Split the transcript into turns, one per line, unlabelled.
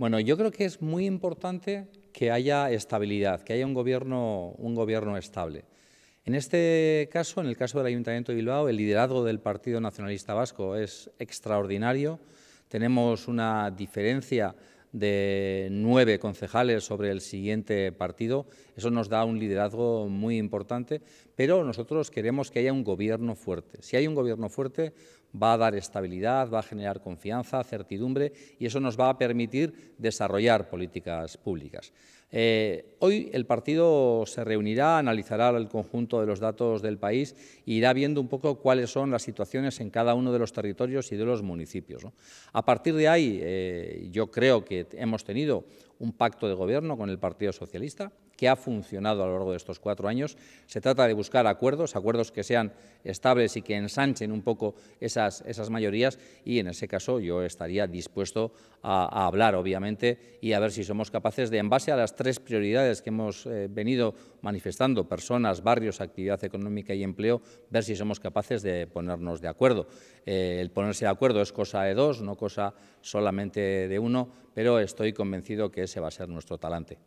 Bueno, yo creo que es muy importante que haya estabilidad, que haya un gobierno, un gobierno estable. En este caso, en el caso del Ayuntamiento de Bilbao, el liderazgo del Partido Nacionalista Vasco es extraordinario. Tenemos una diferencia de nueve concejales sobre el siguiente partido. Eso nos da un liderazgo muy importante, pero nosotros queremos que haya un gobierno fuerte. Si hay un gobierno fuerte, va a dar estabilidad, va a generar confianza, certidumbre y eso nos va a permitir desarrollar políticas públicas. Eh, hoy el partido se reunirá, analizará el conjunto de los datos del país e irá viendo un poco cuáles son las situaciones en cada uno de los territorios y de los municipios. A partir de ahí, eh, yo creo que hemos tenido un pacto de gobierno con el Partido Socialista que ha funcionado a lo largo de estos cuatro años. Se trata de buscar acuerdos, acuerdos que sean estables y que ensanchen un poco esas, esas mayorías y en ese caso yo estaría dispuesto a, hablar, obviamente, y a ver si somos capaces de, en base a las tres prioridades que hemos eh, venido manifestando, personas, barrios, actividad económica y empleo, ver si somos capaces de ponernos de acuerdo. Eh, el ponerse de acuerdo es cosa de dos, no cosa solamente de uno, pero estoy convencido que ese va a ser nuestro talante.